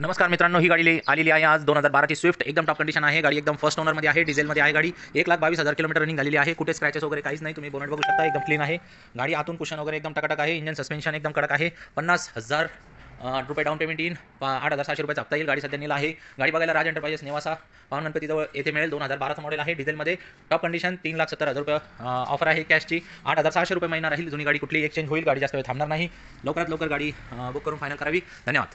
नमस्कार मित्रांनो ही गाडी आलेली आहे आज दोन हजार बाराची स्विफ्ट एकदम टॉप कंडिशन आहे गाडी एकदम फर्स्ट ओनरमध्ये आहे डिझेलमध्ये आहे गाडी एक लाख बावीस हजार किलोमीटर रनिंग झालेली आहे कुठे स्क्रॅचेस वगैरे काहीच नाही तुम्ही बोनट बघू शकता एकदम क्लीन आहे गाडी आतून कुशन वगैरे एकदम टकटक आहे इंजन सस्पेन्शन एकदम कडक आहे पन्नास हजार रुपये डाऊन पेमेंट इन आठ हजार सहाशे रुपयाचा हप्ता येईल गाडी सध्या नेला आहे गाडी बघायला राज एंटरप्राइजेस नेवासा पावन जवळ येथे मिळेल दोन हजार बाराचं मॉडेल आहे डिझेलमध्ये टॉप कंडिशन तीन लाख सत्तर हजार रुपये ऑफर आहे कॅशची आठ हजार सहाशे रुपये महिना राहील जुनी गाडी कुठली एक्सचेंज होईल गाडी जास्त वेळ थांबणार नाही लवकरात लवकर गाडी बुक करून फायनल करावी धन्यवाद